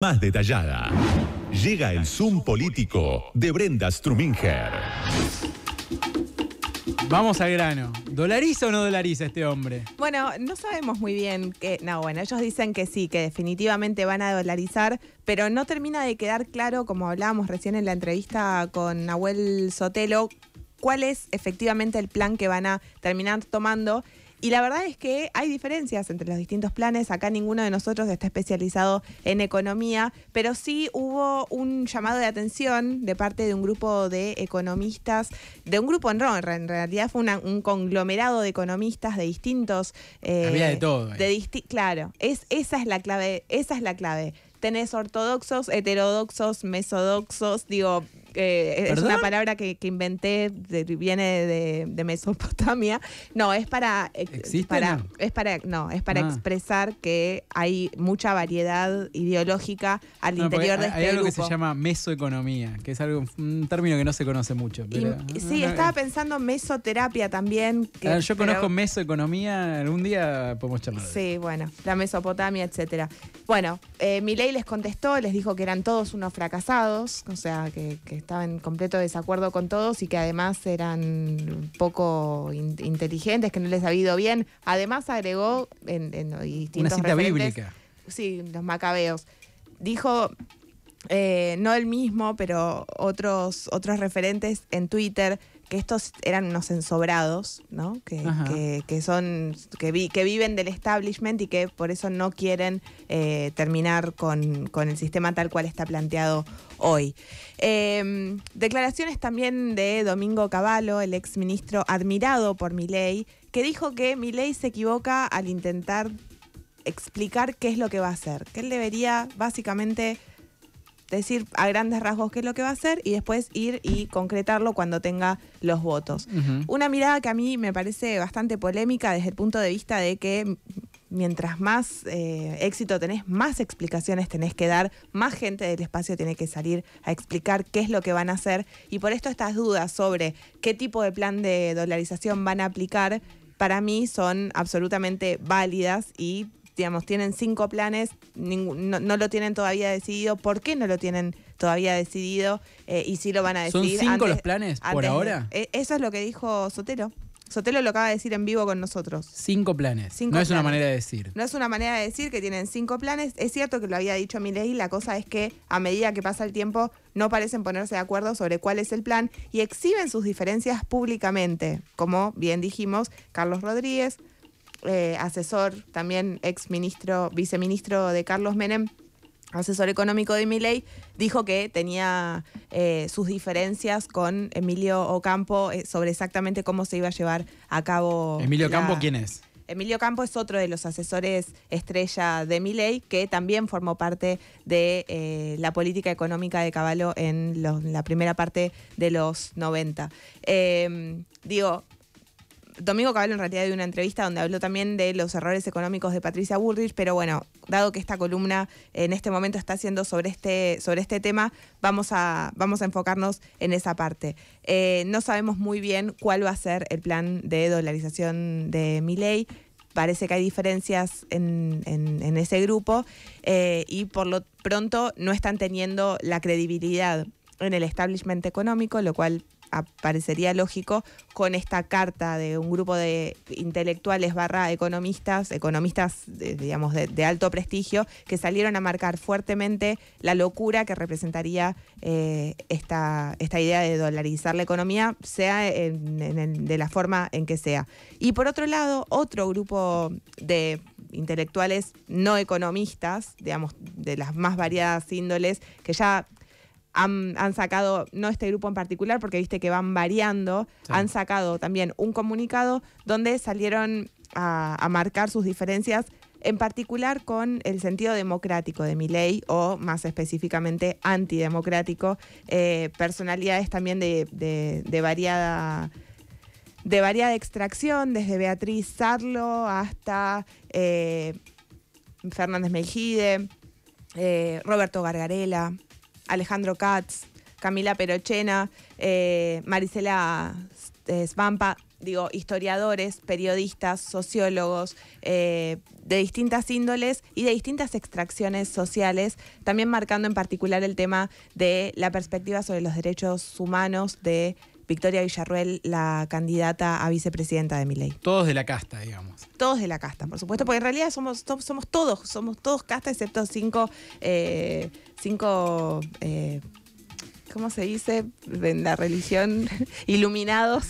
más detallada. Llega el Zoom político de Brenda Struminger. Vamos al grano. ¿Dolariza o no dolariza este hombre? Bueno, no sabemos muy bien que. No, bueno, ellos dicen que sí, que definitivamente van a dolarizar, pero no termina de quedar claro, como hablábamos recién en la entrevista con Nahuel Sotelo, cuál es efectivamente el plan que van a terminar tomando. Y la verdad es que hay diferencias entre los distintos planes. Acá ninguno de nosotros está especializado en economía, pero sí hubo un llamado de atención de parte de un grupo de economistas, de un grupo en en realidad fue un conglomerado de economistas de distintos. Eh, Había de todo. claro, es, esa es la clave, esa es la clave. Tenés ortodoxos, heterodoxos, mesodoxos, digo, eh, es una palabra que, inventé, viene de, Mesopotamia. No, es para, es para, no, es para ah. expresar que hay mucha variedad ideológica al interior de este hay Hay este algo que se llama mesoeconomía, que es algo, un término que no se conoce mucho. Ah, sí, estaba eh. pensando mesoterapia también. yo conozco mesoeconomía, algún día podemos charlar. Sí, bueno, la Mesopotamia, etcétera. Bueno, eh, Milei les contestó, les dijo que eran todos unos fracasados, o sea, que estaba en completo desacuerdo con todos y que además eran poco inteligentes, que no les había ido bien. Además agregó en, en distintos Una cita bíblica. Sí, los macabeos. Dijo, eh, no el mismo, pero otros, otros referentes en Twitter que estos eran unos ensobrados, ¿no? Que, que, son, que, que viven del establishment y que por eso no quieren eh, terminar con, el sistema tal cual está planteado hoy. Em, declaraciones también de Domingo Cavallo, el exministro admirado por Milei, que dijo que Milei se equivoca al intentar explicar qué es lo que va a hacer, que él debería básicamente decir a grandes rasgos qué es lo que va a hacer y después ir y concretarlo cuando tenga los votos. Una mirada que a mí me parece bastante polémica desde el punto de vista de que mientras más eh, éxito tenés, más explicaciones tenés que dar, más gente del espacio tiene que salir a explicar qué es lo que van a hacer. Y por esto estas dudas sobre qué tipo de plan de dolarización van a aplicar, para mí son absolutamente válidas y digamos, tienen cinco planes, no, lo tienen todavía decidido, ¿por qué no lo tienen todavía decidido? Eh, y si lo van a decidir. ¿Son cinco los planes por ahora? Eh, eso es lo que dijo Sotelo. Sotelo lo acaba de decir en vivo con nosotros. Cinco planes. no es una manera de decir. No es una manera de decir que tienen cinco planes. Es cierto que lo había dicho Milei, la cosa es que a medida que pasa el tiempo no parecen ponerse de acuerdo sobre cuál es el plan y exhiben sus diferencias públicamente, como bien dijimos Carlos Rodríguez, eh, asesor, también ex ministro, viceministro de Carlos Menem, asesor económico de Miley, dijo que tenía eh, sus diferencias con Emilio Ocampo eh, sobre exactamente cómo se iba a llevar a cabo. ¿Emilio Ocampo quién es? Emilio Campo es otro de los asesores estrella de Miley, que también formó parte de la política económica de Caballo en la primera parte de los 90. digo, Domingo Caballo en realidad dio una entrevista donde habló también de los errores económicos de Patricia Bullrich, pero bueno, dado que esta columna en este momento está haciendo sobre este, sobre este tema, vamos a, vamos a enfocarnos en esa parte. Eh, no sabemos muy bien cuál va a ser el plan de dolarización de Miley parece que hay diferencias en, ese grupo eh, y por lo pronto no están teniendo la credibilidad en el establishment económico, lo cual parecería lógico, con esta carta de un grupo de intelectuales barra economistas, economistas, de, digamos, de, alto prestigio, que salieron a marcar fuertemente la locura que representaría eh, esta, esta idea de dolarizar la economía, sea de la forma en que sea. Y por otro lado, otro grupo de intelectuales no economistas, digamos, de las más variadas índoles, que ya han, sacado, no este grupo en particular, porque viste que van variando, han sacado también un comunicado donde salieron a, marcar sus diferencias en particular con el sentido democrático de mi ley o más específicamente antidemocrático, eh, personalidades también de, variada de variada extracción, desde Beatriz Sarlo hasta eh, Fernández Mejide, eh, Roberto Gargarela, Alejandro Katz, Camila Perochena, eh, Marisela eh, Svampa, digo, historiadores, periodistas, sociólogos, eh, de distintas índoles y de distintas extracciones sociales, también marcando en particular el tema de la perspectiva sobre los derechos humanos de Victoria Villarruel, la candidata a vicepresidenta de ley. Todos de la casta, digamos. Todos de la casta, por supuesto, porque en realidad somos, somos todos, somos todos casta, excepto cinco, eh, cinco eh, ¿cómo se dice? En la religión, iluminados,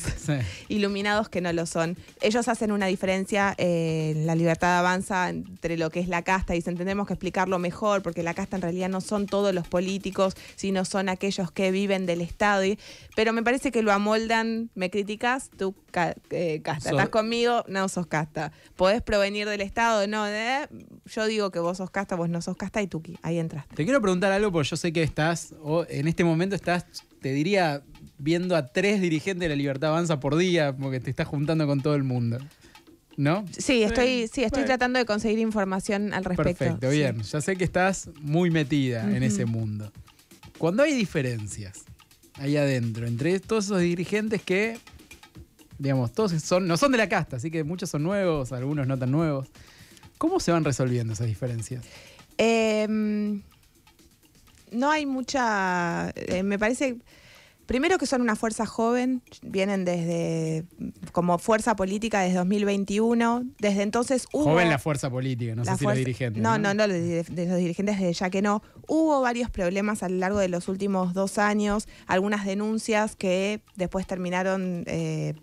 iluminados que no lo son. Ellos hacen una diferencia eh, en la libertad avanza entre lo que es la casta. Dicen, entendemos que explicarlo mejor, porque la casta en realidad no son todos los políticos, sino son aquellos que viven del Estado. pero me parece que lo amoldan, me criticas, tú eh, casta, estás conmigo, no sos casta. Podés provenir del Estado, no, eh, yo digo que vos sos casta, vos no sos casta y tuki, ahí entraste. Te quiero preguntar algo porque yo sé que estás, o en este momento estás, te diría, viendo a tres dirigentes de la Libertad Avanza por día, porque te estás juntando con todo el mundo. ¿No? Sí, estoy, sí, estoy tratando de conseguir información al respecto. Perfecto, bien. Ya sé que estás muy metida en ese mundo. Cuando hay diferencias ahí adentro entre todos esos dirigentes que, digamos, todos son, no son de la casta, así que muchos son nuevos, algunos no tan nuevos. ¿Cómo se van resolviendo esas diferencias? Em, no hay mucha. Eh, me parece. Primero que son una fuerza joven, vienen desde como fuerza política desde 2021. Desde entonces hubo. Joven la fuerza política, no sé si los dirigentes. No, no, no, los dirigentes desde ya que no. Hubo varios problemas a lo largo de los últimos dos años, algunas denuncias que después terminaron eh,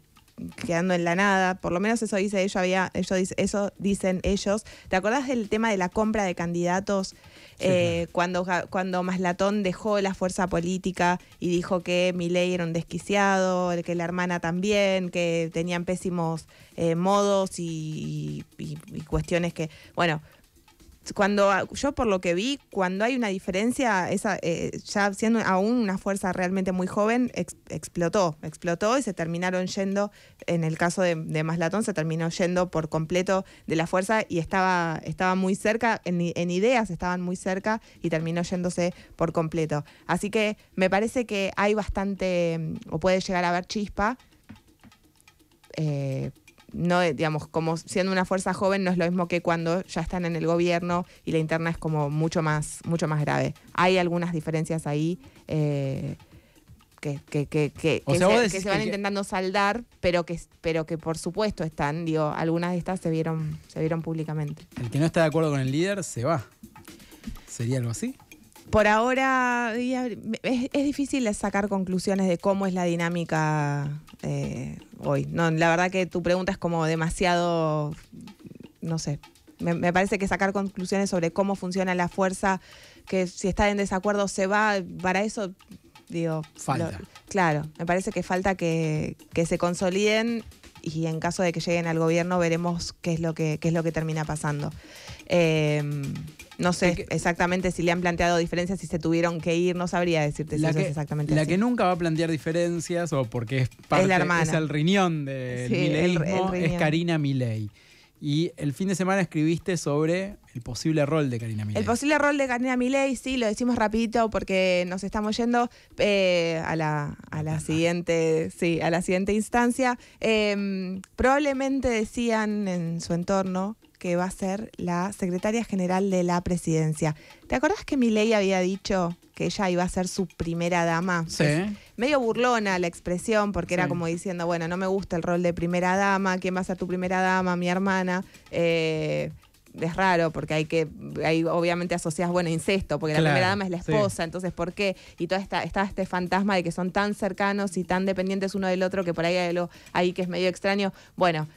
quedando en la nada, por lo menos eso dice ellos había, ellos dice, eso dicen ellos. ¿Te acordás del tema de la compra de candidatos? Eh, cuando, cuando Maslatón dejó la fuerza política y dijo que Milei era un desquiciado, que la hermana también, que tenían pésimos eh, modos y, y, cuestiones que, bueno, cuando ah, yo por lo que vi, cuando hay una diferencia, esa, eh, ya siendo aún una fuerza realmente muy joven, explotó, explotó y se terminaron yendo, en el caso de, de, Maslatón, se terminó yendo por completo de la fuerza y estaba, estaba muy cerca, en, ideas estaban muy cerca y terminó yéndose por completo. Así que me parece que hay bastante, o puede llegar a haber chispa. Eh, no, eh, digamos, como siendo una fuerza joven no es lo mismo que cuando ya están en el gobierno y la interna es como mucho más, mucho más grave. Hay algunas diferencias ahí eh, que, que, que, que, se, van intentando saldar, pero que, pero que por supuesto están, digo, algunas de estas se vieron, se vieron públicamente. El que no está de acuerdo con el líder se va. ¿Sería algo así? por ahora es, difícil sacar conclusiones de cómo es la dinámica eh, hoy. No, la verdad que tu pregunta es como demasiado, no sé, me, parece que sacar conclusiones sobre cómo funciona la fuerza, que si está en desacuerdo se va, para eso, digo... Falta. claro, me parece que falta que, se consoliden y en caso de que lleguen al gobierno veremos qué es lo que, es lo que termina pasando. Eh, no sé exactamente si le han planteado diferencias, si se tuvieron que ir, no sabría decirte si eso es exactamente La que nunca va a plantear diferencias, o porque es parte, es, el riñón de es Karina Milei. Y el fin de semana escribiste sobre el posible rol de Karina Milei. El posible rol de Karina Milei, sí, lo decimos rapidito porque nos estamos yendo eh, a, la, siguiente, sí, a la siguiente instancia. Em, probablemente decían en su entorno que va a ser la secretaria general de la presidencia. ¿Te acordás que Milei había dicho que ella iba a ser su primera dama? Sí. medio burlona la expresión, porque era como diciendo, bueno, no me gusta el rol de primera dama, ¿quién va a ser tu primera dama? Mi hermana. Eh, es raro porque hay que, obviamente asocias, bueno, incesto, porque la primera dama es la esposa, entonces ¿por qué? Y todo está este fantasma de que son tan cercanos y tan dependientes uno del otro que por ahí hay algo ahí que es medio extraño. Bueno,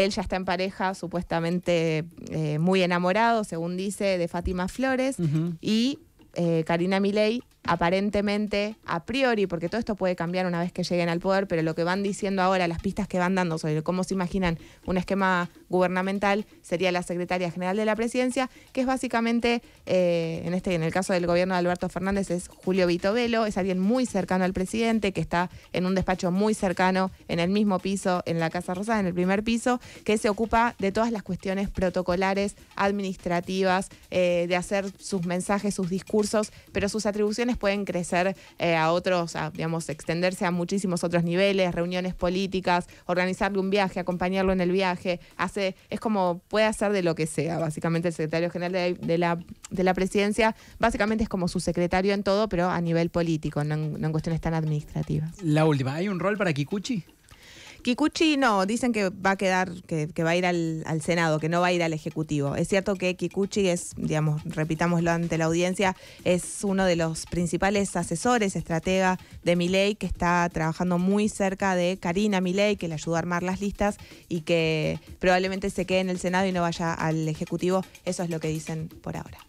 él ya está en pareja, supuestamente eh, muy enamorado, según dice, de Fátima Flores. Y eh, Karina Milei aparentemente, a priori, porque todo esto puede cambiar una vez que lleguen al poder, pero lo que van diciendo ahora, las pistas que van dando sobre cómo se imaginan un esquema gubernamental, sería la secretaria general de la presidencia, que es básicamente, eh, en, este, en el caso del gobierno de Alberto Fernández, es Julio Vito Velo, es alguien muy cercano al presidente, que está en un despacho muy cercano, en el mismo piso, en la Casa Rosada, en el primer piso, que se ocupa de todas las cuestiones protocolares, administrativas, eh, de hacer sus mensajes, sus discursos, pero sus atribuciones pueden crecer eh, a otros, digamos, extenderse a muchísimos otros niveles, reuniones políticas, organizarle un viaje, acompañarlo en el viaje, hace, es como puede hacer de lo que sea, básicamente el secretario general de, la, presidencia, básicamente es como su secretario en todo, pero a nivel político, no en cuestiones tan administrativas. La última, ¿hay un rol para Kikuchi? Kikuchi no, dicen que va a quedar, que, va a ir al, Senado, que no va a ir al Ejecutivo. Es cierto que Kikuchi es, digamos, repitámoslo ante la audiencia, es uno de los principales asesores, estratega de Milei, que está trabajando muy cerca de Karina Milei, que le ayudó a armar las listas y que probablemente se quede en el Senado y no vaya al Ejecutivo. Eso es lo que dicen por ahora.